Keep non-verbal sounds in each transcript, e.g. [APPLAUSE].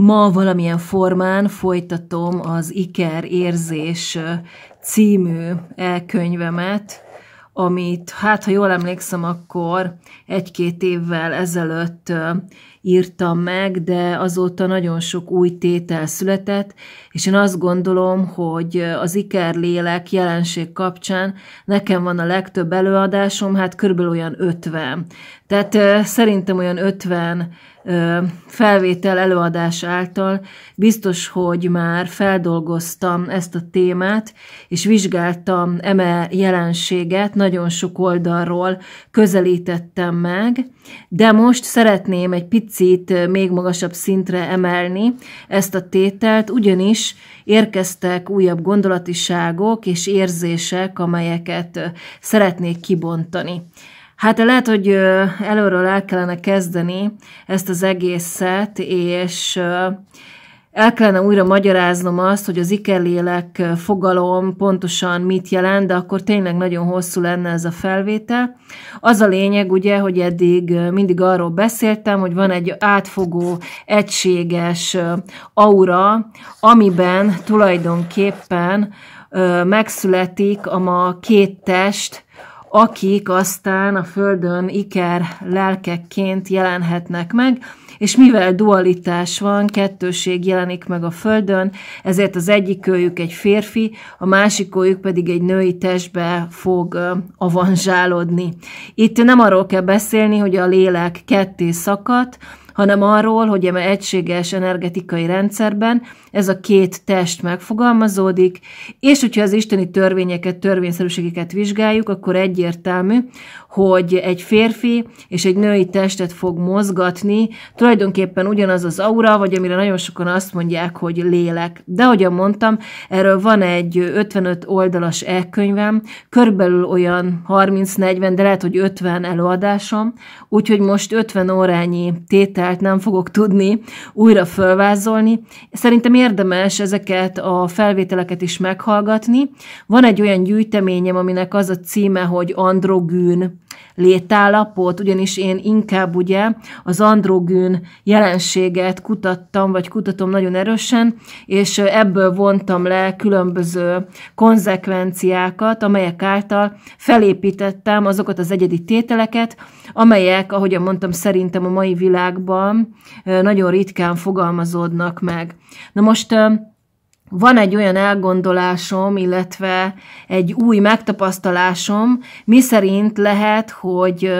ma valamilyen formán folytatom az Iker érzés című elkönyvemet, amit, hát ha jól emlékszem, akkor egy-két évvel ezelőtt írtam meg, de azóta nagyon sok új tétel született, és én azt gondolom, hogy az Iker lélek jelenség kapcsán nekem van a legtöbb előadásom, hát körülbelül olyan 50. Tehát szerintem olyan 50 felvétel előadás által biztos, hogy már feldolgoztam ezt a témát, és vizsgáltam eme jelenséget, nagyon sok oldalról közelítettem meg, de most szeretném egy picit még magasabb szintre emelni ezt a tételt, ugyanis érkeztek újabb gondolatiságok és érzések, amelyeket szeretnék kibontani. Hát lehet, hogy előről el kellene kezdeni ezt az egészet, és el kellene újra magyaráznom azt, hogy az ikerlélek fogalom pontosan mit jelent, de akkor tényleg nagyon hosszú lenne ez a felvétel. Az a lényeg ugye, hogy eddig mindig arról beszéltem, hogy van egy átfogó, egységes aura, amiben tulajdonképpen megszületik a ma két test, akik aztán a Földön iker lelkekként jelenhetnek meg, és mivel dualitás van, kettőség jelenik meg a Földön, ezért az egyik őjük egy férfi, a másik őjük pedig egy női testbe fog avanzsálódni. Itt nem arról kell beszélni, hogy a lélek ketté szakadt, hanem arról, hogy eme egységes energetikai rendszerben ez a két test megfogalmazódik, és hogyha az isteni törvényeket, törvényszerűségeket vizsgáljuk, akkor egyértelmű, hogy egy férfi és egy női testet fog mozgatni, tulajdonképpen ugyanaz az aura, vagy amire nagyon sokan azt mondják, hogy lélek. De ahogyan mondtam, erről van egy 55 oldalas e-könyvem, körülbelül olyan 30-40, de lehet, hogy 50 előadásom, úgyhogy most 50 órányi tétel modellt nem fogok tudni újra fölvázolni. Szerintem érdemes ezeket a felvételeket is meghallgatni. Van egy olyan gyűjteményem, aminek az a címe, hogy Androgűn létállapot, ugyanis én inkább ugye az androgűn jelenséget kutattam, vagy kutatom nagyon erősen, és ebből vontam le különböző konzekvenciákat, amelyek által felépítettem azokat az egyedi tételeket, amelyek, ahogyan mondtam, szerintem a mai világban nagyon ritkán fogalmazódnak meg. Na most van egy olyan elgondolásom, illetve egy új megtapasztalásom, miszerint lehet, hogy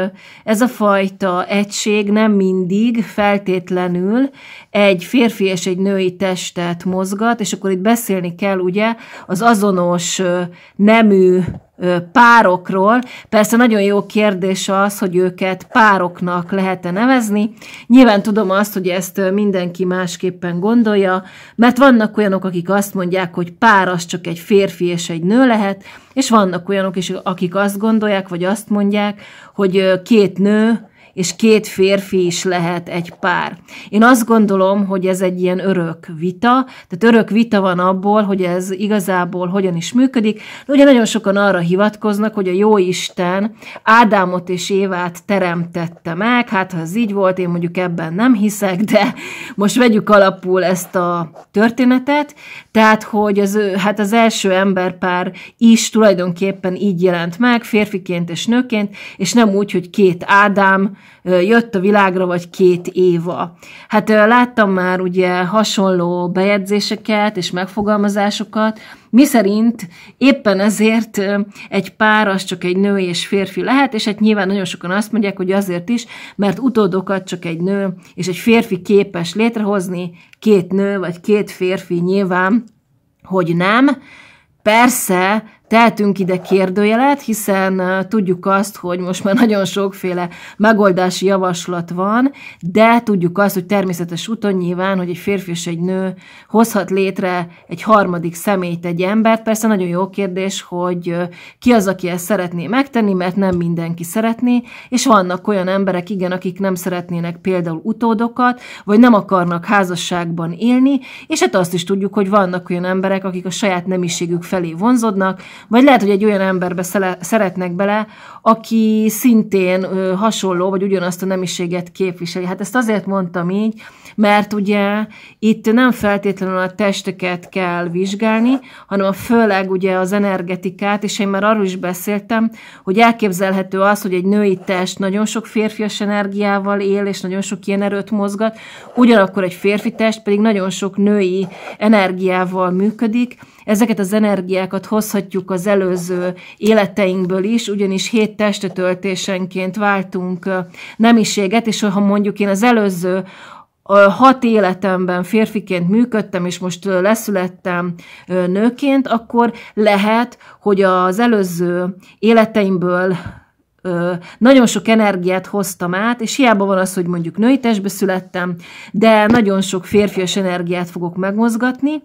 ez a fajta egység nem mindig feltétlenül egy férfi és egy női testet mozgat, és akkor itt beszélni kell ugye az azonos nemű párokról. Persze nagyon jó kérdés az, hogy őket pároknak lehet-e nevezni. Nyilván tudom azt, hogy ezt mindenki másképpen gondolja, mert vannak olyanok, akik azt mondják, hogy pár az csak egy férfi és egy nő lehet, és vannak olyanok is, akik azt gondolják, vagy azt mondják, hogy két nő és két férfi is lehet egy pár. Én azt gondolom, hogy ez egy ilyen örök vita, tehát örök vita van abból, hogy ez igazából hogyan is működik. De ugye nagyon sokan arra hivatkoznak, hogy a jó Isten Ádámot és Évát teremtette meg, hát ha ez így volt, én mondjuk ebben nem hiszek, de most vegyük alapul ezt a történetet, tehát, hogy az, hát az első emberpár is tulajdonképpen így jelent meg, férfiként és nőként, és nem úgy, hogy két Ádám, jött a világra, vagy két éva. Hát láttam már ugye hasonló bejegyzéseket és megfogalmazásokat, Mi szerint éppen ezért egy pár az csak egy nő és férfi lehet, és hát nyilván nagyon sokan azt mondják, hogy azért is, mert utódokat csak egy nő és egy férfi képes létrehozni, két nő vagy két férfi nyilván, hogy nem, Persze, Tehetünk ide kérdőjelet, hiszen tudjuk azt, hogy most már nagyon sokféle megoldási javaslat van, de tudjuk azt, hogy természetes úton nyilván, hogy egy férfi és egy nő hozhat létre egy harmadik személyt, egy embert. Persze nagyon jó kérdés, hogy ki az, aki ezt szeretné megtenni, mert nem mindenki szeretné, és vannak olyan emberek, igen, akik nem szeretnének például utódokat, vagy nem akarnak házasságban élni, és hát azt is tudjuk, hogy vannak olyan emberek, akik a saját nemiségük felé vonzodnak, vagy lehet, hogy egy olyan emberbe szele, szeretnek bele, aki szintén ö, hasonló, vagy ugyanazt a nemiséget képviseli. Hát ezt azért mondtam így, mert ugye itt nem feltétlenül a testeket kell vizsgálni, hanem főleg ugye az energetikát, és én már arról is beszéltem, hogy elképzelhető az, hogy egy női test nagyon sok férfias energiával él, és nagyon sok ilyen erőt mozgat, ugyanakkor egy férfi test pedig nagyon sok női energiával működik, Ezeket az energiákat hozhatjuk az előző életeinkből is, ugyanis hét testetöltésenként váltunk nemiséget, és ha mondjuk én az előző hat életemben férfiként működtem, és most leszülettem nőként, akkor lehet, hogy az előző életeimből nagyon sok energiát hoztam át, és hiába van az, hogy mondjuk női testbe születtem, de nagyon sok férfias energiát fogok megmozgatni,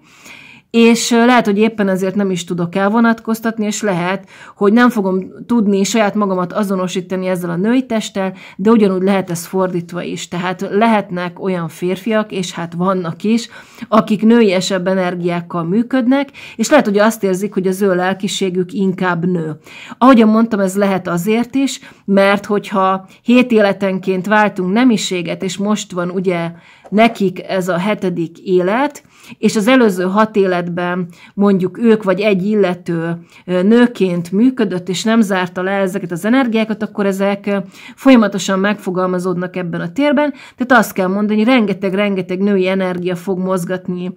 és lehet, hogy éppen ezért nem is tudok elvonatkoztatni, és lehet, hogy nem fogom tudni saját magamat azonosítani ezzel a női testtel, de ugyanúgy lehet ez fordítva is. Tehát lehetnek olyan férfiak, és hát vannak is, akik nőiesebb energiákkal működnek, és lehet, hogy azt érzik, hogy az ő lelkiségük inkább nő. Ahogyan mondtam, ez lehet azért is, mert hogyha hét életenként váltunk nemiséget, és most van ugye nekik ez a hetedik élet, és az előző hat életben mondjuk ők vagy egy illető nőként működött, és nem zárta le ezeket az energiákat, akkor ezek folyamatosan megfogalmazódnak ebben a térben. Tehát azt kell mondani, hogy rengeteg-rengeteg női energia fog mozgatni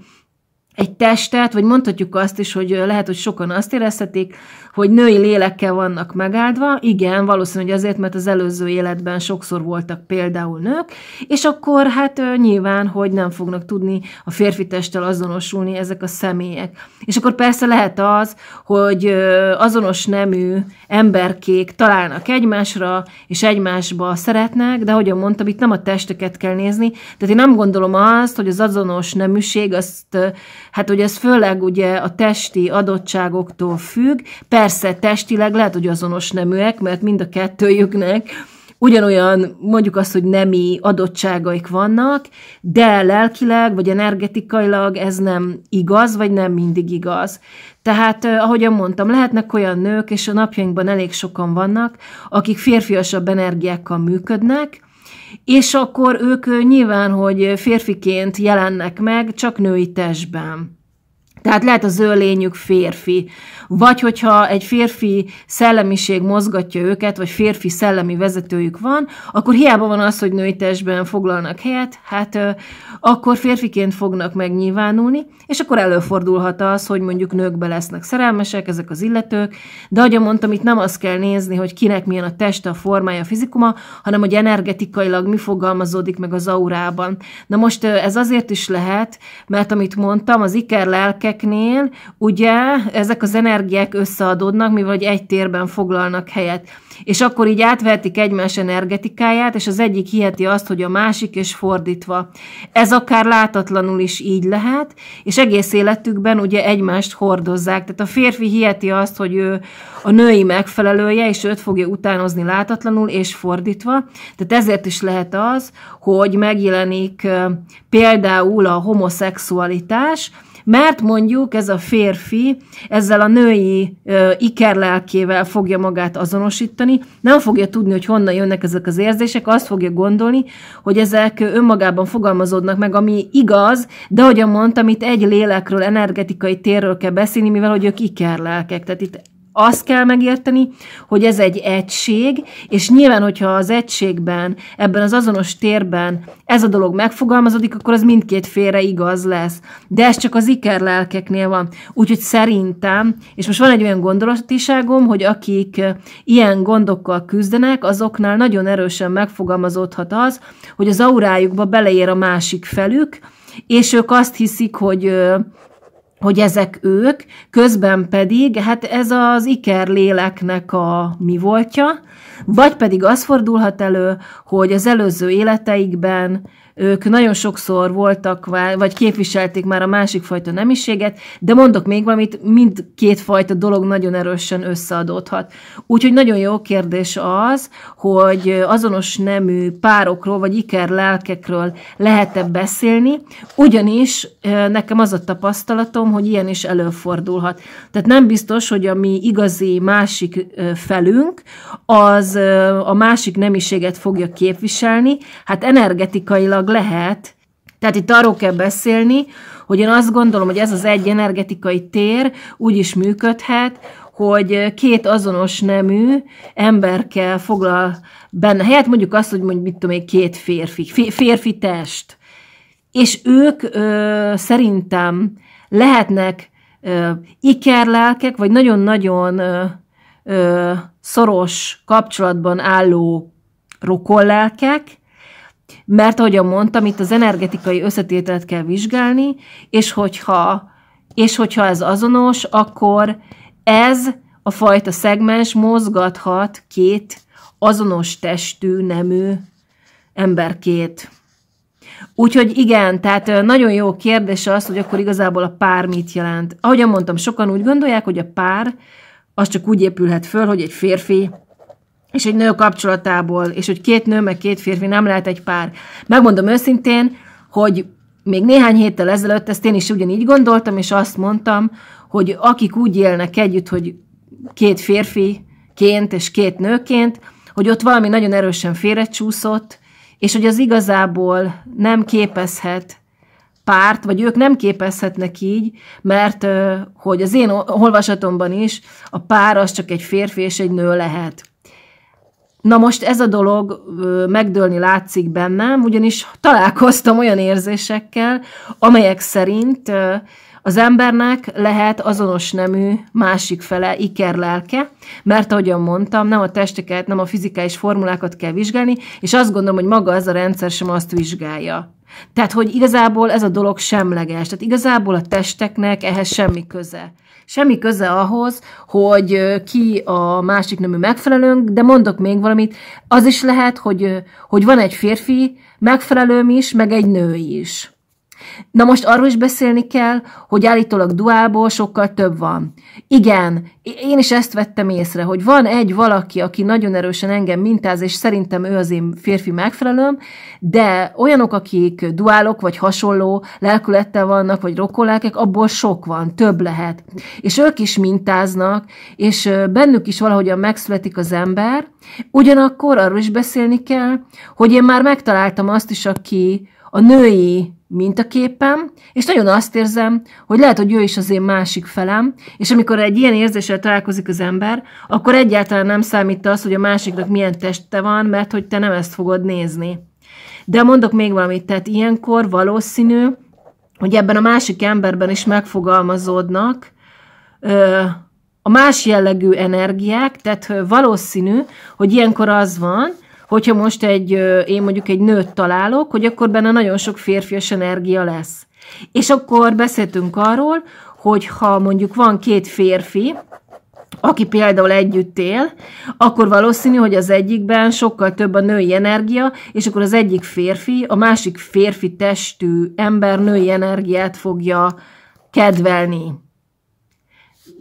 egy testet, vagy mondhatjuk azt is, hogy lehet, hogy sokan azt érezhetik, hogy női lélekkel vannak megáldva. Igen, valószínűleg azért, mert az előző életben sokszor voltak például nők, és akkor hát nyilván, hogy nem fognak tudni a férfi testtel azonosulni ezek a személyek. És akkor persze lehet az, hogy azonos nemű emberkék találnak egymásra, és egymásba szeretnek, de ahogyan mondtam, itt nem a testeket kell nézni. Tehát én nem gondolom azt, hogy az azonos neműség azt Hát, hogy ez főleg ugye a testi adottságoktól függ, persze testileg lehet, hogy azonos neműek, mert mind a kettőjüknek ugyanolyan, mondjuk azt, hogy nemi adottságaik vannak, de lelkileg vagy energetikailag ez nem igaz, vagy nem mindig igaz. Tehát, ahogyan mondtam, lehetnek olyan nők, és a napjainkban elég sokan vannak, akik férfiasabb energiákkal működnek, és akkor ők nyilván, hogy férfiként jelennek meg, csak női testben. Tehát lehet a lényük férfi. Vagy hogyha egy férfi szellemiség mozgatja őket, vagy férfi szellemi vezetőjük van, akkor hiába van az, hogy női testben foglalnak helyet, hát akkor férfiként fognak megnyilvánulni, és akkor előfordulhat az, hogy mondjuk nőkbe lesznek szerelmesek ezek az illetők, de ahogy mondtam, itt nem azt kell nézni, hogy kinek milyen a teste, a formája, a fizikuma, hanem hogy energetikailag mi fogalmazódik meg az aurában. Na most ez azért is lehet, mert amit mondtam, az iker lelke helyeknél ugye ezek az energiák összeadódnak, mivel hogy egy térben foglalnak helyet. És akkor így átvehetik egymás energetikáját, és az egyik hiheti azt, hogy a másik, és fordítva. Ez akár látatlanul is így lehet, és egész életükben ugye egymást hordozzák. Tehát a férfi hiheti azt, hogy ő a női megfelelője, és őt fogja utánozni látatlanul, és fordítva. Tehát ezért is lehet az, hogy megjelenik például a homoszexualitás, mert mondjuk ez a férfi ezzel a női ö, ikerlelkével fogja magát azonosítani, nem fogja tudni, hogy honnan jönnek ezek az érzések, azt fogja gondolni, hogy ezek önmagában fogalmazódnak meg, ami igaz, de ahogy mondtam, itt egy lélekről, energetikai térről kell beszélni, mivel hogy ők ikerlelkek. Tehát itt azt kell megérteni, hogy ez egy egység, és nyilván, hogyha az egységben, ebben az azonos térben ez a dolog megfogalmazódik, akkor az mindkét félre igaz lesz. De ez csak az lelkeknél van. Úgyhogy szerintem, és most van egy olyan gondolatiságom, hogy akik ilyen gondokkal küzdenek, azoknál nagyon erősen megfogalmazódhat az, hogy az aurájukba beleér a másik felük, és ők azt hiszik, hogy hogy ezek ők, közben pedig hát ez az iker léleknek a mi voltja, vagy pedig az fordulhat elő, hogy az előző életeikben ők nagyon sokszor voltak, vagy képviselték már a másik fajta nemiséget, de mondok még valamit, mindkét fajta dolog nagyon erősen összeadódhat. Úgyhogy nagyon jó kérdés az, hogy azonos nemű párokról, vagy iker lelkekről lehet-e beszélni, ugyanis nekem az a tapasztalatom, hogy ilyen is előfordulhat. Tehát nem biztos, hogy a mi igazi másik felünk, az a másik nemiséget fogja képviselni, hát energetikailag gyakorlatilag lehet, tehát itt arról kell beszélni, hogy én azt gondolom, hogy ez az egy energetikai tér úgy is működhet, hogy két azonos nemű emberkel foglal benne helyet, mondjuk azt, hogy mondjuk, mit tudom én, két férfi, férfi test. És ők ö, szerintem lehetnek ö, ikerlelkek, vagy nagyon-nagyon ö, ö, szoros kapcsolatban álló rokonlelkek, mert ahogyan mondtam, itt az energetikai összetételt kell vizsgálni, és hogyha, és hogyha ez azonos, akkor ez a fajta szegmens mozgathat két azonos testű, nemű emberkét. Úgyhogy igen, tehát nagyon jó kérdés az, hogy akkor igazából a pár mit jelent. Ahogyan mondtam, sokan úgy gondolják, hogy a pár az csak úgy épülhet föl, hogy egy férfi és egy nő kapcsolatából, és hogy két nő, meg két férfi nem lehet egy pár. Megmondom őszintén, hogy még néhány héttel ezelőtt ezt én is ugyanígy gondoltam, és azt mondtam, hogy akik úgy élnek együtt, hogy két férfiként és két nőként, hogy ott valami nagyon erősen félrecsúszott, és hogy az igazából nem képezhet párt, vagy ők nem képezhetnek így, mert hogy az én olvasatomban is a pár az csak egy férfi és egy nő lehet. Na most ez a dolog megdőlni látszik bennem, ugyanis találkoztam olyan érzésekkel, amelyek szerint az embernek lehet azonos nemű másik fele ikerlelke, mert ahogyan mondtam, nem a testeket, nem a fizikális formulákat kell vizsgálni, és azt gondolom, hogy maga ez a rendszer sem azt vizsgálja. Tehát, hogy igazából ez a dolog semleges, tehát igazából a testeknek ehhez semmi köze semmi köze ahhoz, hogy ki a másik nemű megfelelőnk, de mondok még valamit, az is lehet, hogy, hogy van egy férfi megfelelőm is, meg egy nő is. Na most arról is beszélni kell, hogy állítólag duálból sokkal több van. Igen, én is ezt vettem észre, hogy van egy valaki, aki nagyon erősen engem mintáz, és szerintem ő az én férfi megfelelőm, de olyanok, akik duálok, vagy hasonló lelkülettel vannak, vagy rokkolákek, abból sok van, több lehet. És ők is mintáznak, és bennük is valahogyan megszületik az ember, ugyanakkor arról is beszélni kell, hogy én már megtaláltam azt is, aki a női mintaképem, és nagyon azt érzem, hogy lehet, hogy ő is az én másik felem, és amikor egy ilyen érzéssel találkozik az ember, akkor egyáltalán nem számít az, hogy a másiknak milyen teste van, mert hogy te nem ezt fogod nézni. De mondok még valamit, tehát ilyenkor valószínű, hogy ebben a másik emberben is megfogalmazódnak ö, a más jellegű energiák, tehát valószínű, hogy ilyenkor az van, hogyha most egy, én mondjuk egy nőt találok, hogy akkor benne nagyon sok férfias energia lesz. És akkor beszéltünk arról, hogy ha mondjuk van két férfi, aki például együtt él, akkor valószínű, hogy az egyikben sokkal több a női energia, és akkor az egyik férfi, a másik férfi testű ember női energiát fogja kedvelni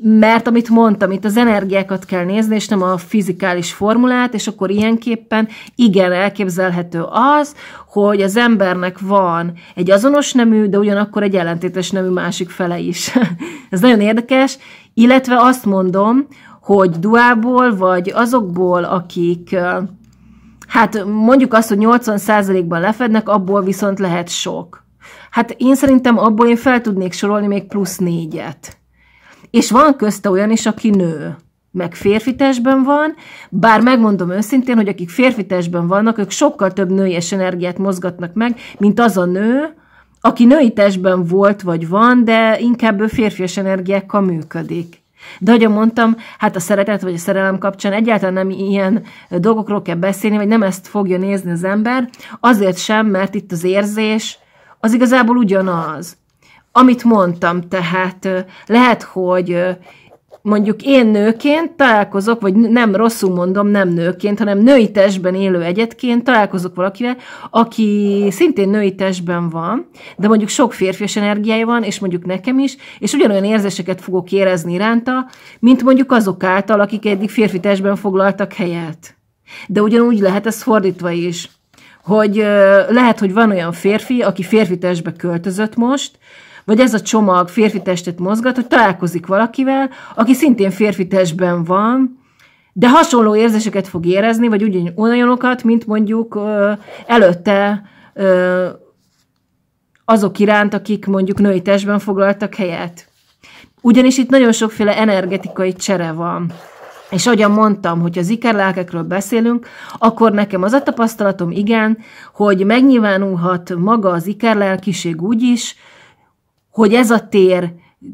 mert amit mondtam, itt az energiákat kell nézni, és nem a fizikális formulát, és akkor ilyenképpen igen, elképzelhető az, hogy az embernek van egy azonos nemű, de ugyanakkor egy ellentétes nemű másik fele is. [LAUGHS] Ez nagyon érdekes, illetve azt mondom, hogy duából, vagy azokból, akik hát mondjuk azt, hogy 80%-ban lefednek, abból viszont lehet sok. Hát én szerintem abból én fel tudnék sorolni még plusz négyet és van közte olyan is, aki nő meg férfitesben van, bár megmondom őszintén, hogy akik férfitesben vannak, ők sokkal több nőies energiát mozgatnak meg, mint az a nő, aki női testben volt vagy van, de inkább ő férfias energiákkal működik. De ahogy mondtam, hát a szeretet vagy a szerelem kapcsán egyáltalán nem ilyen dolgokról kell beszélni, vagy nem ezt fogja nézni az ember, azért sem, mert itt az érzés az igazából ugyanaz amit mondtam, tehát lehet, hogy mondjuk én nőként találkozok, vagy nem rosszul mondom, nem nőként, hanem női testben élő egyetként találkozok valakivel, aki szintén női testben van, de mondjuk sok férfias energiája van, és mondjuk nekem is, és ugyanolyan érzéseket fogok érezni iránta, mint mondjuk azok által, akik eddig férfi testben foglaltak helyet. De ugyanúgy lehet ez fordítva is hogy lehet, hogy van olyan férfi, aki férfi testbe költözött most, vagy ez a csomag férfi testet mozgat, hogy találkozik valakivel, aki szintén férfi testben van, de hasonló érzéseket fog érezni, vagy ugyan olyanokat, mint mondjuk ö, előtte ö, azok iránt, akik mondjuk női testben foglaltak helyet. Ugyanis itt nagyon sokféle energetikai csere van. És ahogyan mondtam, hogy az ikerlelkekről beszélünk, akkor nekem az a tapasztalatom igen, hogy megnyilvánulhat maga az ikerlelkiség úgy is, hogy ez a tér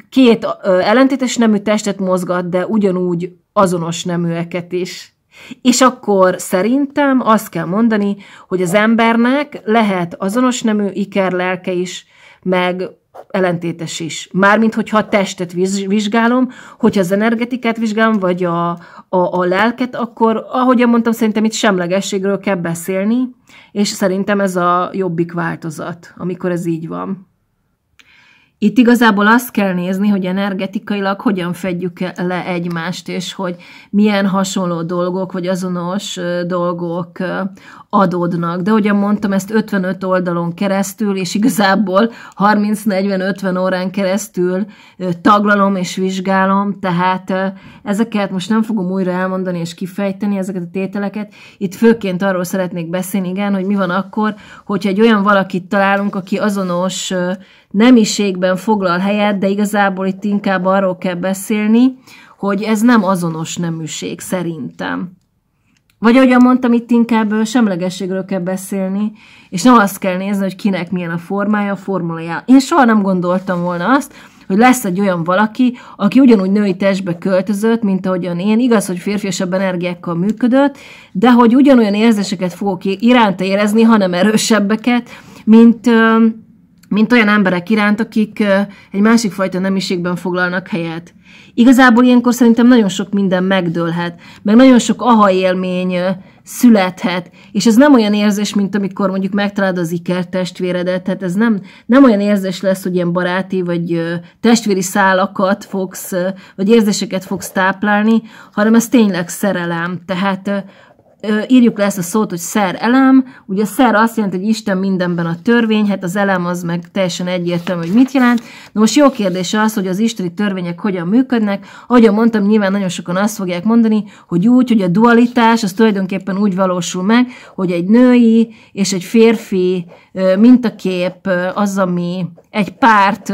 két ellentétes nemű testet mozgat, de ugyanúgy azonos neműeket is. És akkor szerintem azt kell mondani, hogy az embernek lehet azonos nemű iker lelke is, meg ellentétes is. Mármint, hogyha a testet vizsgálom, hogyha az energetikát vizsgálom, vagy a, a, a lelket, akkor, ahogy mondtam, szerintem itt semlegességről kell beszélni, és szerintem ez a jobbik változat, amikor ez így van itt igazából azt kell nézni, hogy energetikailag hogyan fedjük le egymást, és hogy milyen hasonló dolgok, vagy azonos dolgok adódnak. De ugye mondtam, ezt 55 oldalon keresztül, és igazából 30-40-50 órán keresztül taglalom és vizsgálom, tehát ezeket most nem fogom újra elmondani és kifejteni ezeket a tételeket. Itt főként arról szeretnék beszélni, igen, hogy mi van akkor, hogyha egy olyan valakit találunk, aki azonos nemiségben foglal helyet, de igazából itt inkább arról kell beszélni, hogy ez nem azonos neműség szerintem. Vagy ahogyan mondtam, itt inkább semlegességről kell beszélni, és nem azt kell nézni, hogy kinek milyen a formája, a formulája. Én soha nem gondoltam volna azt, hogy lesz egy olyan valaki, aki ugyanúgy női testbe költözött, mint ahogyan én, igaz, hogy férfiasabb energiákkal működött, de hogy ugyanolyan érzéseket fogok iránta érezni, hanem erősebbeket, mint mint olyan emberek iránt, akik egy másik fajta nemiségben foglalnak helyet. Igazából ilyenkor szerintem nagyon sok minden megdőlhet, meg nagyon sok aha élmény születhet, és ez nem olyan érzés, mint amikor mondjuk megtalálod az iker testvéredet, tehát ez nem, nem olyan érzés lesz, hogy ilyen baráti vagy testvéri szálakat fogsz, vagy érzéseket fogsz táplálni, hanem ez tényleg szerelem. Tehát írjuk le ezt a szót, hogy szer elem. Ugye szer azt jelenti, hogy Isten mindenben a törvény, hát az elem az meg teljesen egyértelmű, hogy mit jelent. Na most jó kérdés az, hogy az isteni törvények hogyan működnek. Ahogyan mondtam, nyilván nagyon sokan azt fogják mondani, hogy úgy, hogy a dualitás az tulajdonképpen úgy valósul meg, hogy egy női és egy férfi mintakép az, ami egy párt,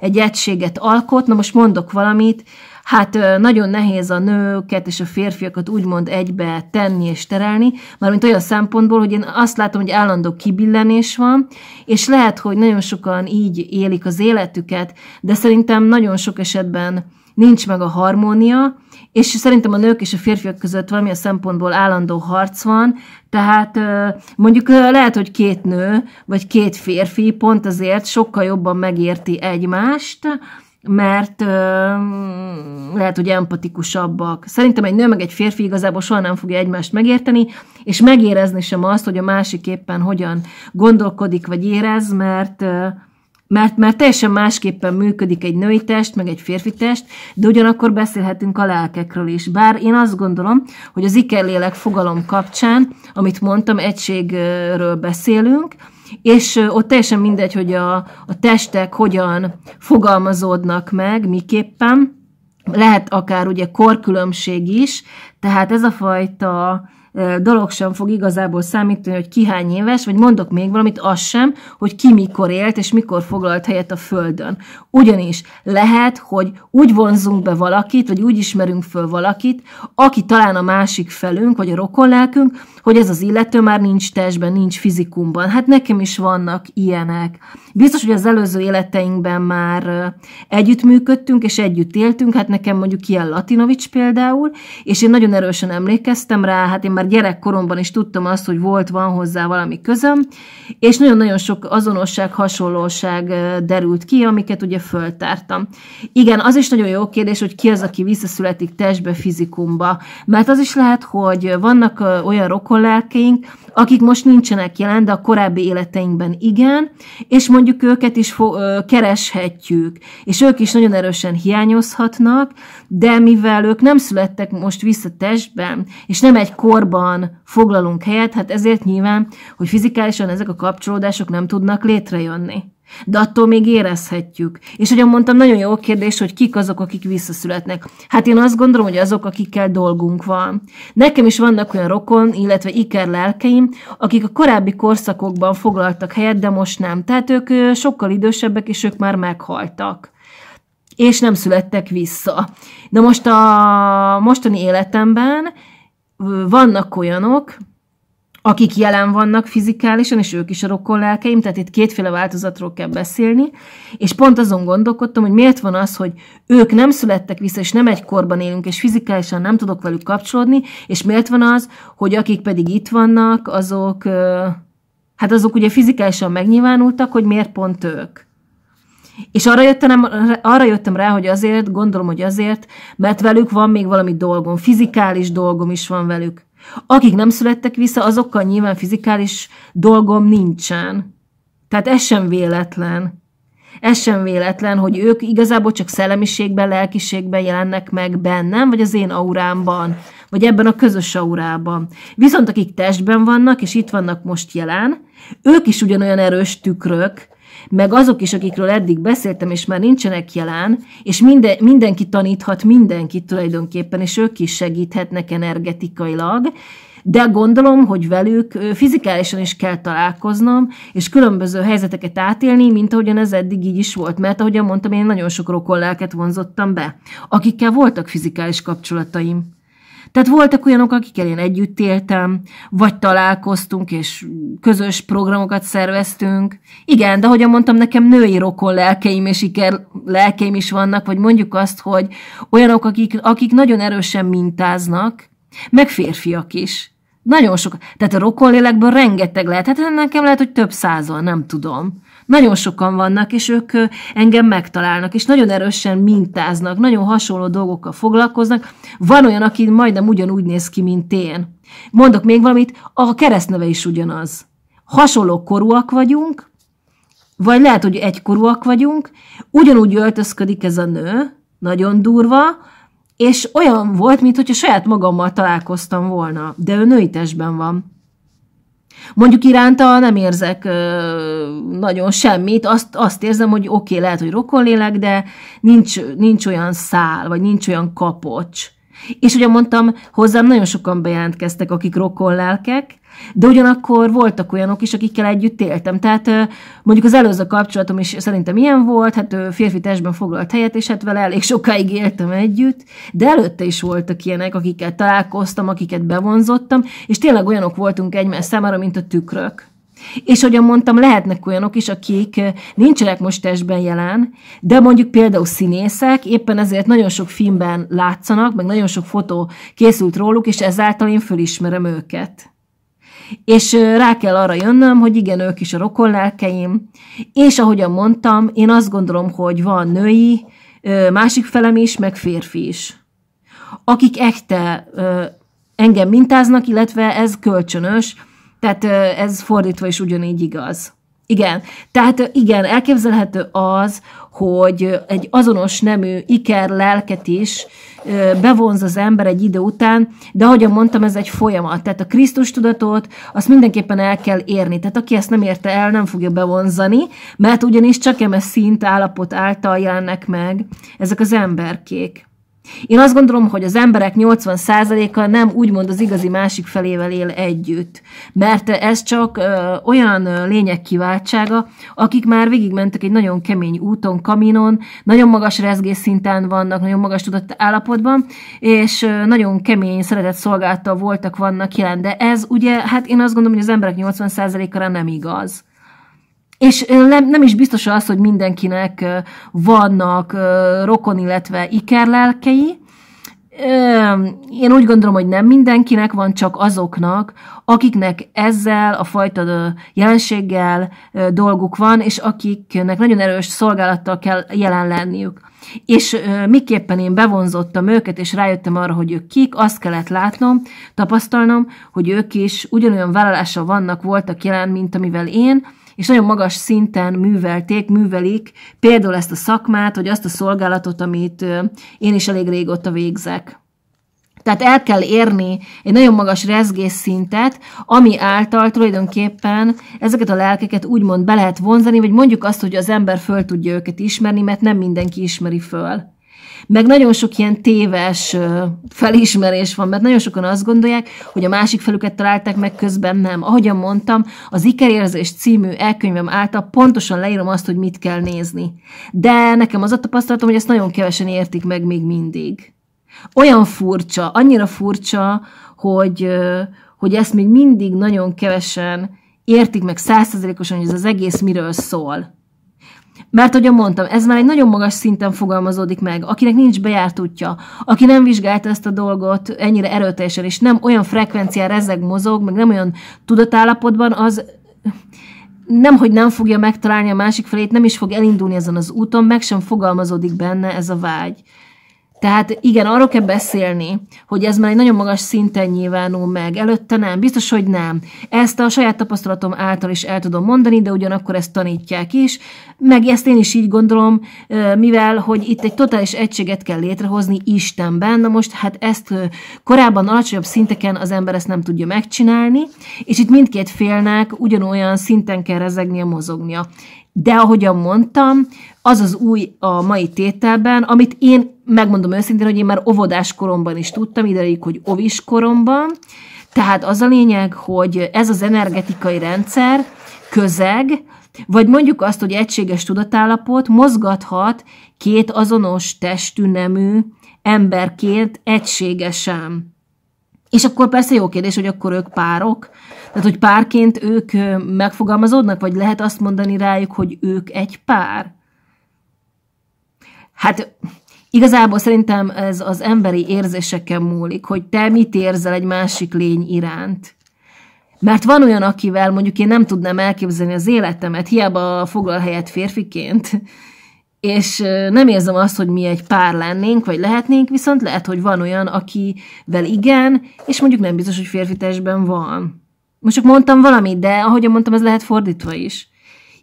egy egységet alkot. Na most mondok valamit, hát nagyon nehéz a nőket és a férfiakat úgymond egybe tenni és terelni, mármint olyan szempontból, hogy én azt látom, hogy állandó kibillenés van, és lehet, hogy nagyon sokan így élik az életüket, de szerintem nagyon sok esetben nincs meg a harmónia, és szerintem a nők és a férfiak között a szempontból állandó harc van, tehát mondjuk lehet, hogy két nő, vagy két férfi pont azért sokkal jobban megérti egymást, mert ö, lehet, hogy empatikusabbak. Szerintem egy nő meg egy férfi igazából soha nem fogja egymást megérteni, és megérezni sem azt, hogy a másik éppen hogyan gondolkodik vagy érez, mert ö, mert, mert teljesen másképpen működik egy női test, meg egy férfi test, de ugyanakkor beszélhetünk a lelkekről is. Bár én azt gondolom, hogy az ikerlélek fogalom kapcsán, amit mondtam, egységről beszélünk, és ott teljesen mindegy, hogy a, a testek hogyan fogalmazódnak meg, miképpen. Lehet akár ugye korkülönbség is, tehát ez a fajta dolog sem fog igazából számítani, hogy ki hány éves, vagy mondok még valamit, az sem, hogy ki mikor élt, és mikor foglalt helyet a Földön. Ugyanis lehet, hogy úgy vonzunk be valakit, vagy úgy ismerünk föl valakit, aki talán a másik felünk, vagy a lelkünk, hogy ez az illető már nincs testben, nincs fizikumban. Hát nekem is vannak ilyenek. Biztos, hogy az előző életeinkben már együttműködtünk, és együtt éltünk, hát nekem mondjuk ilyen Latinovics például, és én nagyon erősen emlékeztem rá, hát én már gyerekkoromban is tudtam azt, hogy volt, van hozzá valami közöm, és nagyon-nagyon sok azonosság, hasonlóság derült ki, amiket ugye föltártam. Igen, az is nagyon jó kérdés, hogy ki az, aki visszaszületik testbe, fizikumba, mert az is lehet, hogy vannak olyan rokonlelkeink, akik most nincsenek jelen, de a korábbi életeinkben igen, és mondjuk őket is fo- kereshetjük, és ők is nagyon erősen hiányozhatnak, de mivel ők nem születtek most vissza testben, és nem egy korban foglalunk helyet, hát ezért nyilván, hogy fizikálisan ezek a kapcsolódások nem tudnak létrejönni. De attól még érezhetjük. És ahogy mondtam, nagyon jó kérdés, hogy kik azok, akik visszaszületnek. Hát én azt gondolom, hogy azok, akikkel dolgunk van. Nekem is vannak olyan rokon, illetve iker lelkeim, akik a korábbi korszakokban foglaltak helyet, de most nem. Tehát ők sokkal idősebbek, és ők már meghaltak és nem születtek vissza. Na most a mostani életemben vannak olyanok, akik jelen vannak fizikálisan, és ők is a rokon lelkeim, tehát itt kétféle változatról kell beszélni, és pont azon gondolkodtam, hogy miért van az, hogy ők nem születtek vissza, és nem egy korban élünk, és fizikálisan nem tudok velük kapcsolódni, és miért van az, hogy akik pedig itt vannak, azok, hát azok ugye fizikálisan megnyilvánultak, hogy miért pont ők. És arra jöttem, arra jöttem rá, hogy azért, gondolom, hogy azért, mert velük van még valami dolgom, fizikális dolgom is van velük. Akik nem születtek vissza, azokkal nyilván fizikális dolgom nincsen. Tehát ez sem véletlen. Ez sem véletlen, hogy ők igazából csak szellemiségben, lelkiségben jelennek meg bennem, vagy az én aurámban, vagy ebben a közös aurában. Viszont akik testben vannak, és itt vannak most jelen, ők is ugyanolyan erős tükrök, meg azok is, akikről eddig beszéltem, és már nincsenek jelen, és minden, mindenki taníthat mindenkit tulajdonképpen, és ők is segíthetnek energetikailag, de gondolom, hogy velük fizikálisan is kell találkoznom, és különböző helyzeteket átélni, mint ahogyan ez eddig így is volt. Mert ahogyan mondtam, én nagyon sok rokon lelket vonzottam be, akikkel voltak fizikális kapcsolataim. Tehát voltak olyanok, akikkel én együtt éltem, vagy találkoztunk, és közös programokat szerveztünk. Igen, de ahogyan mondtam, nekem női rokon lelkeim és iker lelkeim is vannak, vagy mondjuk azt, hogy olyanok, akik, akik nagyon erősen mintáznak, meg férfiak is. Nagyon sok. Tehát a lélekből rengeteg lehet. Hát nekem lehet, hogy több százal, nem tudom. Nagyon sokan vannak, és ők engem megtalálnak, és nagyon erősen mintáznak, nagyon hasonló dolgokkal foglalkoznak. Van olyan, aki majdnem ugyanúgy néz ki, mint én. Mondok még valamit, a keresztneve is ugyanaz. Hasonló korúak vagyunk, vagy lehet, hogy egykorúak vagyunk, ugyanúgy öltözködik ez a nő, nagyon durva, és olyan volt, mintha saját magammal találkoztam volna, de ő női testben van. Mondjuk iránta nem érzek ö, nagyon semmit, azt, azt érzem, hogy oké, okay, lehet, hogy rokonlélek, de nincs, nincs olyan szál, vagy nincs olyan kapocs. És ugye mondtam, hozzám nagyon sokan bejelentkeztek, akik rokonlelkek, de ugyanakkor voltak olyanok is, akikkel együtt éltem. Tehát mondjuk az előző kapcsolatom is szerintem ilyen volt, hát ő férfi testben foglalt helyet, és hát vele elég sokáig éltem együtt, de előtte is voltak ilyenek, akikkel találkoztam, akiket bevonzottam, és tényleg olyanok voltunk egymás számára, mint a tükrök. És ahogyan mondtam, lehetnek olyanok is, akik nincsenek most testben jelen, de mondjuk például színészek, éppen ezért nagyon sok filmben látszanak, meg nagyon sok fotó készült róluk, és ezáltal én fölismerem őket és rá kell arra jönnöm, hogy igen, ők is a rokonlelkeim, és ahogyan mondtam, én azt gondolom, hogy van női, másik felem is, meg férfi is, akik ekte engem mintáznak, illetve ez kölcsönös, tehát ez fordítva is ugyanígy igaz. Igen, tehát igen, elképzelhető az, hogy egy azonos nemű iker lelket is bevonz az ember egy idő után, de ahogyan mondtam, ez egy folyamat. Tehát a Krisztus tudatot azt mindenképpen el kell érni. Tehát aki ezt nem érte el, nem fogja bevonzani, mert ugyanis csak eme szint állapot által jelennek meg ezek az emberkék. Én azt gondolom, hogy az emberek 80%-a nem úgymond az igazi másik felével él együtt, mert ez csak ö, olyan lények kiváltsága, akik már végigmentek egy nagyon kemény úton, kaminon, nagyon magas rezgésszinten vannak, nagyon magas tudott állapotban, és ö, nagyon kemény szeretett szolgáltal voltak, vannak jelen. De ez ugye, hát én azt gondolom, hogy az emberek 80%-ra nem igaz. És nem, nem is biztos az, hogy mindenkinek vannak rokon, illetve ikerlelkei. Én úgy gondolom, hogy nem mindenkinek van, csak azoknak, akiknek ezzel a fajta jelenséggel dolguk van, és akiknek nagyon erős szolgálattal kell jelen lenniük. És miképpen én bevonzottam őket, és rájöttem arra, hogy ők kik, azt kellett látnom, tapasztalnom, hogy ők is ugyanolyan vállalással vannak, voltak jelen, mint amivel én, és nagyon magas szinten művelték, művelik például ezt a szakmát, vagy azt a szolgálatot, amit én is elég régóta végzek. Tehát el kell érni egy nagyon magas rezgésszintet, ami által tulajdonképpen ezeket a lelkeket úgymond be lehet vonzani, vagy mondjuk azt, hogy az ember föl tudja őket ismerni, mert nem mindenki ismeri föl. Meg nagyon sok ilyen téves felismerés van, mert nagyon sokan azt gondolják, hogy a másik felüket találták meg, közben nem. Ahogyan mondtam, az Ikerérzés című elkönyvem által pontosan leírom azt, hogy mit kell nézni. De nekem az a tapasztalatom, hogy ezt nagyon kevesen értik meg még mindig. Olyan furcsa, annyira furcsa, hogy, hogy ezt még mindig nagyon kevesen értik meg százszerzelékosan, hogy ez az egész miről szól. Mert ahogy mondtam, ez már egy nagyon magas szinten fogalmazódik meg, akinek nincs bejárt útja, aki nem vizsgálta ezt a dolgot ennyire erőteljesen, és nem olyan frekvencián rezeg, mozog, meg nem olyan tudatállapotban, az nem, hogy nem fogja megtalálni a másik felét, nem is fog elindulni ezen az úton, meg sem fogalmazódik benne ez a vágy. Tehát igen, arról kell beszélni, hogy ez már egy nagyon magas szinten nyilvánul meg. Előtte nem, biztos, hogy nem. Ezt a saját tapasztalatom által is el tudom mondani, de ugyanakkor ezt tanítják is. Meg ezt én is így gondolom, mivel, hogy itt egy totális egységet kell létrehozni Istenben. Na most hát ezt korábban alacsonyabb szinteken az ember ezt nem tudja megcsinálni, és itt mindkét félnek ugyanolyan szinten kell rezegnie, mozognia. De ahogyan mondtam, az az új a mai tételben, amit én megmondom őszintén, hogy én már óvodás koromban is tudtam, ideig, hogy ovis koromban. Tehát az a lényeg, hogy ez az energetikai rendszer, közeg, vagy mondjuk azt, hogy egységes tudatállapot mozgathat két azonos testű nemű emberként egységesen. És akkor persze jó kérdés, hogy akkor ők párok, tehát, hogy párként ők megfogalmazódnak, vagy lehet azt mondani rájuk, hogy ők egy pár? Hát igazából szerintem ez az emberi érzéseken múlik, hogy te mit érzel egy másik lény iránt. Mert van olyan, akivel mondjuk én nem tudnám elképzelni az életemet, hiába foglal helyet férfiként, és nem érzem azt, hogy mi egy pár lennénk, vagy lehetnénk, viszont lehet, hogy van olyan, akivel igen, és mondjuk nem biztos, hogy férfitesben van. Most csak mondtam valamit, de ahogy mondtam, ez lehet fordítva is.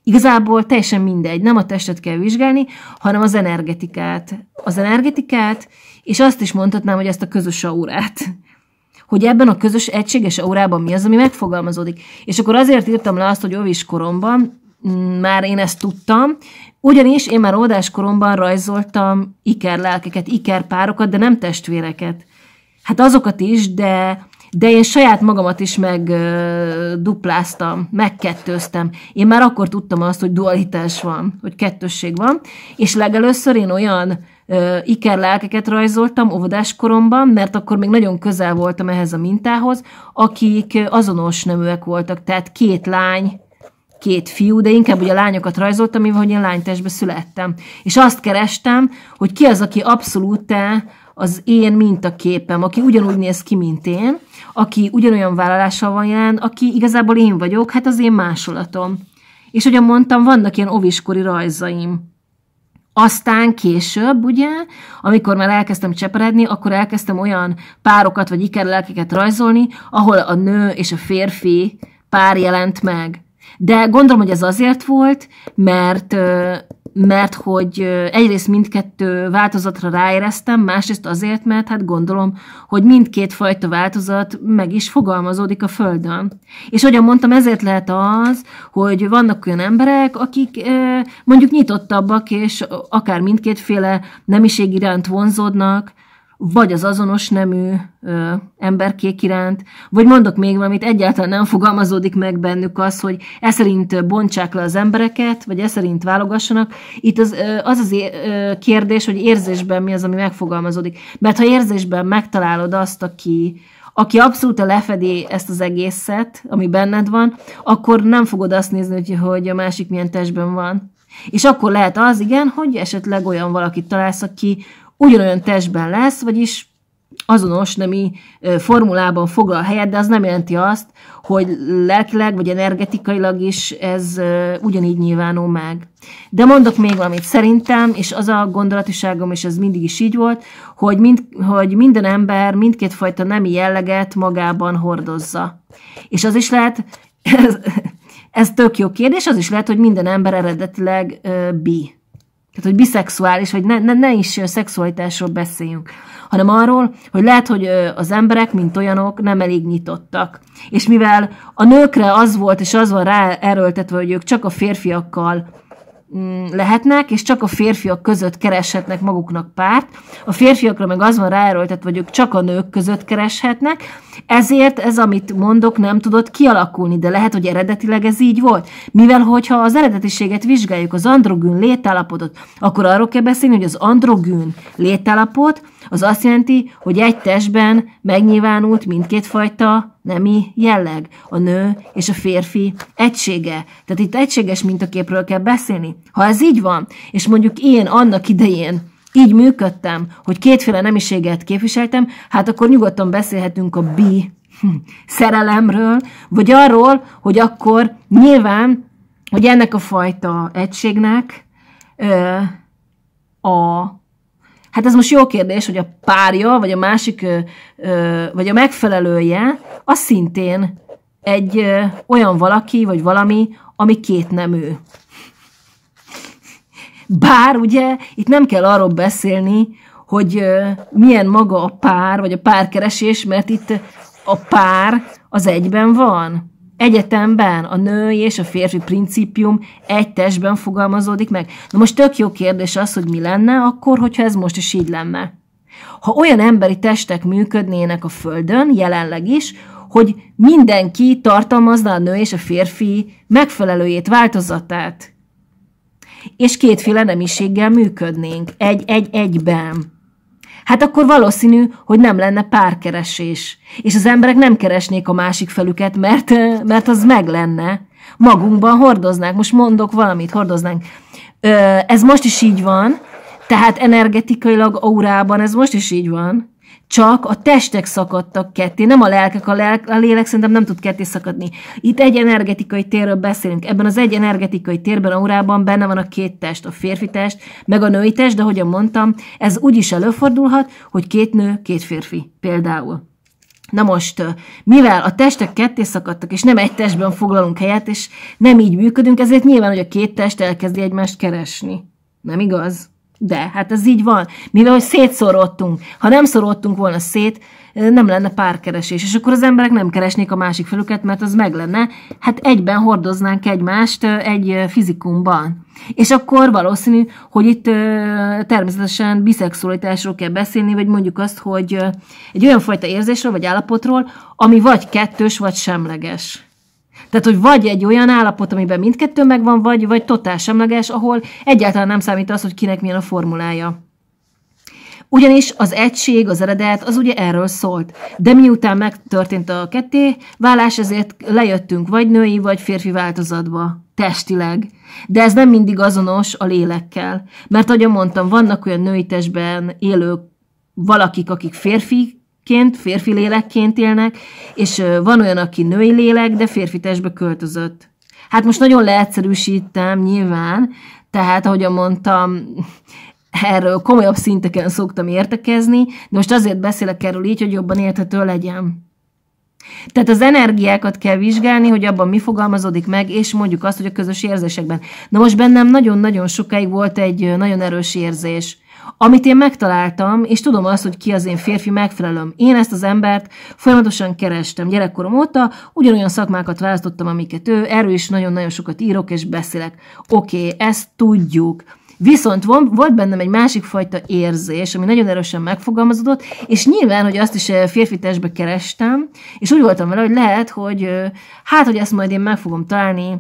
Igazából teljesen mindegy, nem a testet kell vizsgálni, hanem az energetikát. Az energetikát, és azt is mondhatnám, hogy ezt a közös aurát. Hogy ebben a közös egységes aurában mi az, ami megfogalmazódik. És akkor azért írtam le azt, hogy óvis koromban, mm, már én ezt tudtam, ugyanis én már koromban rajzoltam ikerlelkeket, ikerpárokat, de nem testvéreket. Hát azokat is, de de én saját magamat is megdupláztam, megkettőztem. Én már akkor tudtam azt, hogy dualitás van, hogy kettősség van, és legelőször én olyan iker lelkeket rajzoltam óvodáskoromban, mert akkor még nagyon közel voltam ehhez a mintához, akik azonos neműek voltak, tehát két lány, két fiú, de inkább ugye a lányokat rajzoltam, mivel hogy én lánytestbe születtem. És azt kerestem, hogy ki az, aki abszolút az én mintaképem, aki ugyanúgy néz ki, mint én, aki ugyanolyan vállalással van jelen, aki igazából én vagyok, hát az én másolatom. És ahogyan mondtam, vannak ilyen oviskori rajzaim. Aztán később, ugye, amikor már elkezdtem cseperedni, akkor elkezdtem olyan párokat vagy ikerlelkeket rajzolni, ahol a nő és a férfi pár jelent meg. De gondolom, hogy ez azért volt, mert mert hogy egyrészt mindkettő változatra ráéreztem, másrészt azért, mert hát gondolom, hogy mindkét fajta változat meg is fogalmazódik a Földön. És ahogyan mondtam, ezért lehet az, hogy vannak olyan emberek, akik mondjuk nyitottabbak, és akár mindkétféle nemiség iránt vonzódnak, vagy az azonos nemű ö, emberkék iránt, vagy mondok még valamit, egyáltalán nem fogalmazódik meg bennük az, hogy ez szerint bontsák le az embereket, vagy ez szerint válogassanak. Itt az ö, az, az é, ö, kérdés, hogy érzésben mi az, ami megfogalmazódik. Mert ha érzésben megtalálod azt, aki, aki abszolút lefedi ezt az egészet, ami benned van, akkor nem fogod azt nézni, hogy, hogy a másik milyen testben van. És akkor lehet az, igen, hogy esetleg olyan valakit találsz, aki ugyanolyan testben lesz, vagyis azonos nemi formulában foglal helyet, de az nem jelenti azt, hogy lelkileg vagy energetikailag is ez ugyanígy nyilvánul meg. De mondok még valamit szerintem, és az a gondolatiságom, és ez mindig is így volt, hogy, mind, hogy minden ember mindkét fajta nemi jelleget magában hordozza. És az is lehet, [LAUGHS] ez, ez tök jó kérdés, az is lehet, hogy minden ember eredetileg uh, bi tehát, hogy biszexuális, vagy ne, ne, ne is szexualitásról beszéljünk, hanem arról, hogy lehet, hogy az emberek, mint olyanok, nem elég nyitottak. És mivel a nőkre az volt, és az van rá erőltetve, hogy ők csak a férfiakkal Mm, lehetnek, és csak a férfiak között kereshetnek maguknak párt. A férfiakra meg az van ráerőltetve, hogy ők csak a nők között kereshetnek, ezért ez, amit mondok, nem tudott kialakulni, de lehet, hogy eredetileg ez így volt. Mivel, hogyha az eredetiséget vizsgáljuk, az androgyn létállapotot, akkor arról kell beszélni, hogy az androgyn létállapot az azt jelenti, hogy egy testben megnyilvánult mindkét fajta nemi jelleg, a nő és a férfi egysége. Tehát itt egységes mintaképről kell beszélni. Ha ez így van, és mondjuk én annak idején így működtem, hogy kétféle nemiséget képviseltem, hát akkor nyugodtan beszélhetünk a bi [LAUGHS] szerelemről, vagy arról, hogy akkor nyilván, hogy ennek a fajta egységnek ö, a Hát ez most jó kérdés, hogy a párja, vagy a másik, vagy a megfelelője, az szintén egy olyan valaki, vagy valami, ami két nemű. Bár ugye itt nem kell arról beszélni, hogy milyen maga a pár, vagy a párkeresés, mert itt a pár az egyben van. Egyetemben a női és a férfi principium egy testben fogalmazódik meg. Na most tök jó kérdés az, hogy mi lenne akkor, hogyha ez most is így lenne. Ha olyan emberi testek működnének a Földön, jelenleg is, hogy mindenki tartalmazna a nő és a férfi megfelelőjét, változatát, és kétféle nemiséggel működnénk, egy-egy-egyben. Hát akkor valószínű, hogy nem lenne párkeresés, és az emberek nem keresnék a másik felüket, mert, mert az meg lenne. Magunkban hordoznánk, most mondok valamit, hordoznánk. Ez most is így van, tehát energetikailag, aurában ez most is így van csak a testek szakadtak ketté, nem a lelkek, a, lelk, a lélek szerintem nem tud ketté szakadni. Itt egy energetikai térről beszélünk. Ebben az egy energetikai térben, aurában benne van a két test, a férfi test, meg a női test, de ahogyan mondtam, ez úgy is előfordulhat, hogy két nő, két férfi például. Na most, mivel a testek ketté szakadtak, és nem egy testben foglalunk helyet, és nem így működünk, ezért nyilván, hogy a két test elkezdi egymást keresni. Nem igaz? De, hát ez így van. Mivel, hogy szétszorodtunk. Ha nem szorodtunk volna szét, nem lenne párkeresés, és akkor az emberek nem keresnék a másik felüket, mert az meg lenne, hát egyben hordoznánk egymást egy fizikumban. És akkor valószínű, hogy itt természetesen biszexualitásról kell beszélni, vagy mondjuk azt, hogy egy olyan fajta érzésről, vagy állapotról, ami vagy kettős, vagy semleges. Tehát, hogy vagy egy olyan állapot, amiben mindkettő megvan, vagy, vagy totál semleges, ahol egyáltalán nem számít az, hogy kinek milyen a formulája. Ugyanis az egység, az eredet, az ugye erről szólt. De miután megtörtént a ketté válás, ezért lejöttünk vagy női, vagy férfi változatba. Testileg. De ez nem mindig azonos a lélekkel. Mert ahogy mondtam, vannak olyan női testben élők, valakik, akik férfi ként, férfi lélekként élnek, és van olyan, aki női lélek, de férfi testbe költözött. Hát most nagyon leegyszerűsítem nyilván, tehát, ahogyan mondtam, erről komolyabb szinteken szoktam értekezni, de most azért beszélek erről így, hogy jobban érthető legyen. Tehát az energiákat kell vizsgálni, hogy abban mi fogalmazódik meg, és mondjuk azt, hogy a közös érzésekben. Na most bennem nagyon-nagyon sokáig volt egy nagyon erős érzés, amit én megtaláltam, és tudom azt, hogy ki az én férfi megfelelőm. Én ezt az embert folyamatosan kerestem gyerekkorom óta, ugyanolyan szakmákat választottam, amiket ő, erről is nagyon-nagyon sokat írok és beszélek. Oké, okay, ezt tudjuk. Viszont von, volt bennem egy másik fajta érzés, ami nagyon erősen megfogalmazódott, és nyilván, hogy azt is eh, férfi testbe kerestem, és úgy voltam vele, hogy lehet, hogy eh, hát, hogy ezt majd én meg fogom találni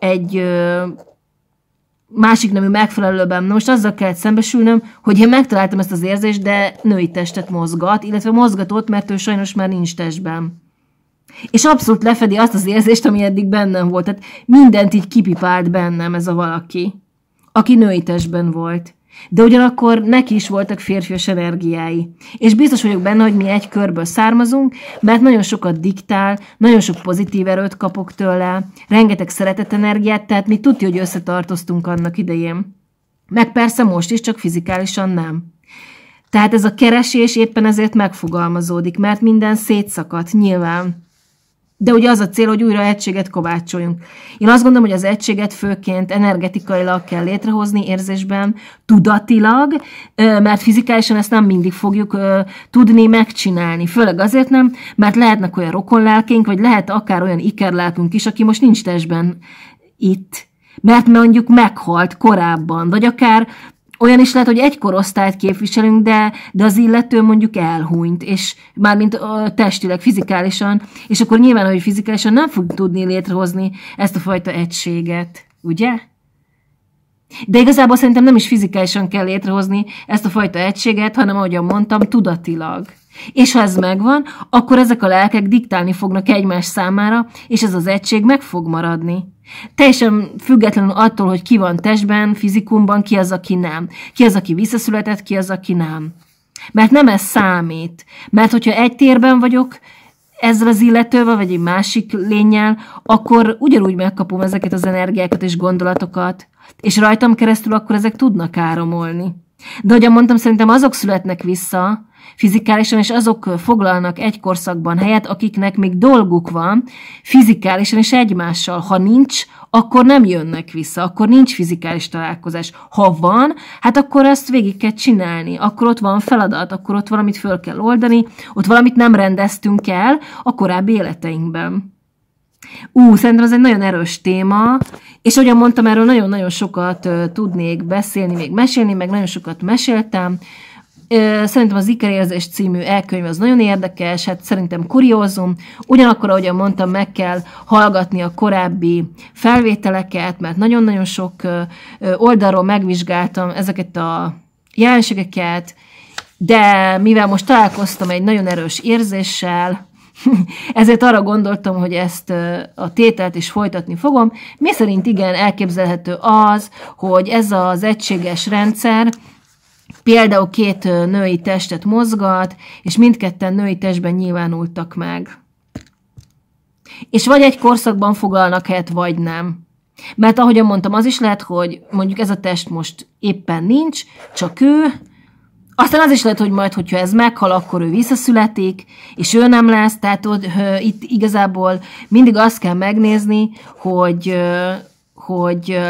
egy eh, másik nemű megfelelőben. Na most azzal kellett szembesülnöm, hogy én megtaláltam ezt az érzést, de női testet mozgat, illetve mozgatott, mert ő sajnos már nincs testben. És abszolút lefedi azt az érzést, ami eddig bennem volt. Tehát mindent így kipipált bennem ez a valaki, aki női testben volt. De ugyanakkor neki is voltak férfias energiái. És biztos vagyok benne, hogy mi egy körből származunk, mert nagyon sokat diktál, nagyon sok pozitív erőt kapok tőle, rengeteg szeretet energiát, tehát mi tudja, hogy összetartoztunk annak idején. Meg persze most is, csak fizikálisan nem. Tehát ez a keresés éppen ezért megfogalmazódik, mert minden szétszakadt, nyilván. De ugye az a cél, hogy újra egységet kovácsoljunk. Én azt gondolom, hogy az egységet főként energetikailag kell létrehozni, érzésben, tudatilag, mert fizikálisan ezt nem mindig fogjuk tudni megcsinálni. Főleg azért nem, mert lehetnek olyan rokonlelkénk, vagy lehet akár olyan ikerlelkünk is, aki most nincs testben itt, mert mondjuk meghalt korábban, vagy akár olyan is lehet, hogy egy korosztályt képviselünk, de, de az illető mondjuk elhúnyt, és mármint ö, testileg, fizikálisan, és akkor nyilván, hogy fizikálisan nem fog tudni létrehozni ezt a fajta egységet, ugye? De igazából szerintem nem is fizikálisan kell létrehozni ezt a fajta egységet, hanem ahogyan mondtam, tudatilag. És ha ez megvan, akkor ezek a lelkek diktálni fognak egymás számára, és ez az egység meg fog maradni. Teljesen függetlenül attól, hogy ki van testben, fizikumban, ki az, aki nem. Ki az, aki visszaszületett, ki az, aki nem. Mert nem ez számít. Mert hogyha egy térben vagyok, ezzel az illetővel, vagy egy másik lényel, akkor ugyanúgy megkapom ezeket az energiákat és gondolatokat, és rajtam keresztül akkor ezek tudnak áramolni. De ahogyan mondtam, szerintem azok születnek vissza fizikálisan, és azok foglalnak egy korszakban helyet, akiknek még dolguk van fizikálisan és egymással. Ha nincs, akkor nem jönnek vissza, akkor nincs fizikális találkozás. Ha van, hát akkor ezt végig kell csinálni, akkor ott van feladat, akkor ott valamit föl kell oldani, ott valamit nem rendeztünk el a korábbi életeinkben. Ú, szerintem ez egy nagyon erős téma, és ahogyan mondtam, erről nagyon-nagyon sokat tudnék beszélni, még mesélni, meg nagyon sokat meséltem. szerintem az Ikerérzés című elkönyv az nagyon érdekes, hát szerintem kuriózum. Ugyanakkor, ahogyan mondtam, meg kell hallgatni a korábbi felvételeket, mert nagyon-nagyon sok oldalról megvizsgáltam ezeket a jelenségeket, de mivel most találkoztam egy nagyon erős érzéssel, [LAUGHS] Ezért arra gondoltam, hogy ezt a tételt is folytatni fogom. Mi szerint igen, elképzelhető az, hogy ez az egységes rendszer, például két női testet mozgat, és mindketten női testben nyilvánultak meg. És vagy egy korszakban fogalnak helyet, vagy nem. Mert ahogyan mondtam, az is lehet, hogy mondjuk ez a test most éppen nincs, csak ő, aztán az is lehet, hogy majd, hogyha ez meghal, akkor ő visszaszületik, és ő nem lesz, tehát ott, uh, itt igazából mindig azt kell megnézni, hogy, hogy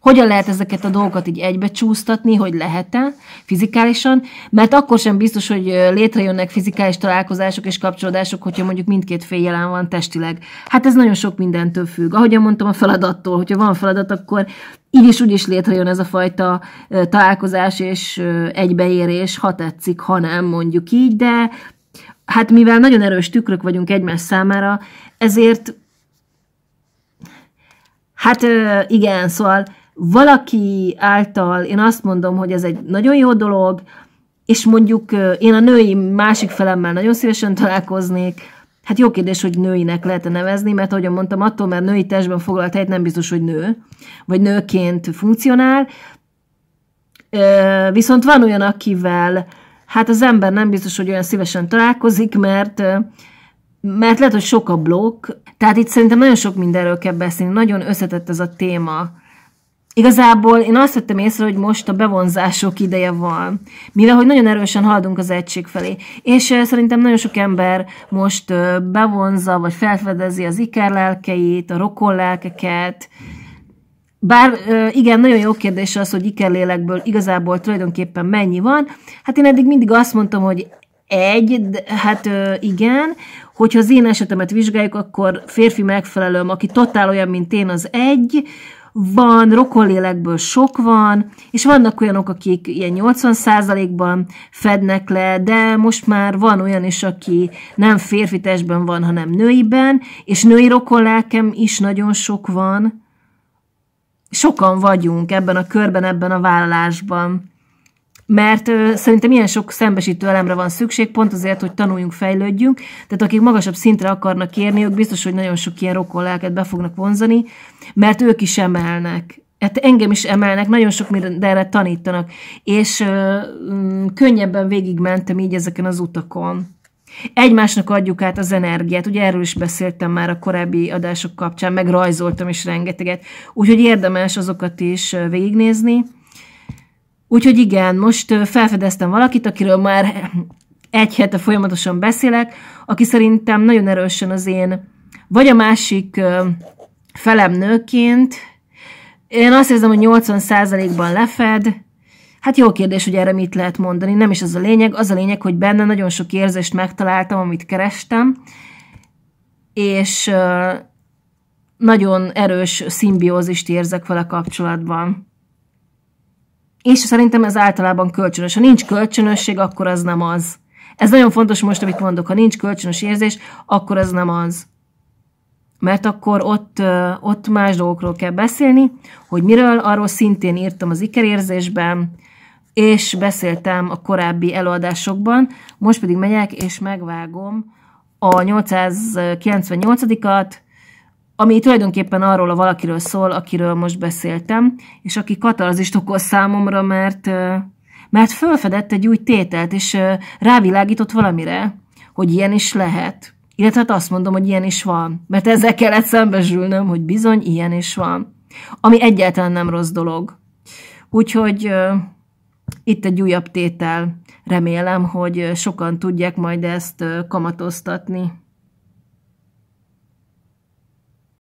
hogyan lehet ezeket a dolgokat így egybe csúsztatni, hogy lehet-e fizikálisan, mert akkor sem biztos, hogy létrejönnek fizikális találkozások és kapcsolódások, hogyha mondjuk mindkét fél jelen van testileg. Hát ez nagyon sok mindentől függ. Ahogyan mondtam, a feladattól, hogyha van feladat, akkor így is úgy is létrejön ez a fajta találkozás és egybeérés, ha tetszik, ha nem, mondjuk így, de hát mivel nagyon erős tükrök vagyunk egymás számára, ezért hát igen, szóval valaki által én azt mondom, hogy ez egy nagyon jó dolog, és mondjuk én a női másik felemmel nagyon szívesen találkoznék, Hát jó kérdés, hogy nőinek lehet nevezni, mert ahogy mondtam, attól, mert női testben foglalt helyet nem biztos, hogy nő, vagy nőként funkcionál. Viszont van olyan, akivel hát az ember nem biztos, hogy olyan szívesen találkozik, mert mert lehet, hogy sok a blokk, tehát itt szerintem nagyon sok mindenről kell beszélni, nagyon összetett ez a téma Igazából én azt vettem észre, hogy most a bevonzások ideje van, mivel hogy nagyon erősen haladunk az egység felé. És eh, szerintem nagyon sok ember most eh, bevonza, vagy felfedezi az ikerlelkeit, a lelkeket. Bár eh, igen, nagyon jó kérdés az, hogy ikerlélekből igazából tulajdonképpen mennyi van. Hát én eddig mindig azt mondtam, hogy egy, de, hát igen, hogyha az én esetemet vizsgáljuk, akkor férfi megfelelőm, aki totál olyan, mint én, az egy, van, rokonlélekből sok van, és vannak olyanok, akik ilyen 80%-ban fednek le, de most már van olyan is, aki nem férfi testben van, hanem nőiben, és női rokonlelkem is nagyon sok van. Sokan vagyunk ebben a körben, ebben a vállalásban mert ö, szerintem ilyen sok szembesítő elemre van szükség, pont azért, hogy tanuljunk, fejlődjünk. Tehát akik magasabb szintre akarnak kérni, ők biztos, hogy nagyon sok ilyen rokon lelket be fognak vonzani, mert ők is emelnek. Hát engem is emelnek, nagyon sok mindenre tanítanak, és ö, mm, könnyebben végigmentem így ezeken az utakon. Egymásnak adjuk át az energiát, ugye erről is beszéltem már a korábbi adások kapcsán, Megrajzoltam is rengeteget, úgyhogy érdemes azokat is végignézni Úgyhogy igen, most felfedeztem valakit, akiről már egy hete folyamatosan beszélek, aki szerintem nagyon erősen az én, vagy a másik felem nőként, én azt érzem, hogy 80%-ban lefed, Hát jó kérdés, hogy erre mit lehet mondani, nem is az a lényeg. Az a lényeg, hogy benne nagyon sok érzést megtaláltam, amit kerestem, és nagyon erős szimbiózist érzek vele kapcsolatban. És szerintem ez általában kölcsönös. Ha nincs kölcsönösség, akkor az nem az. Ez nagyon fontos most, amit mondok. Ha nincs kölcsönös érzés, akkor az nem az. Mert akkor ott, ott más dolgokról kell beszélni, hogy miről, arról szintén írtam az ikerérzésben, és beszéltem a korábbi előadásokban. Most pedig megyek, és megvágom a 898-at, ami tulajdonképpen arról a valakiről szól, akiről most beszéltem, és aki katarzist okoz számomra, mert, mert fölfedett egy új tételt, és rávilágított valamire, hogy ilyen is lehet. Illetve hát azt mondom, hogy ilyen is van, mert ezzel kellett szembesülnöm, hogy bizony ilyen is van. Ami egyáltalán nem rossz dolog. Úgyhogy itt egy újabb tétel. Remélem, hogy sokan tudják majd ezt kamatoztatni.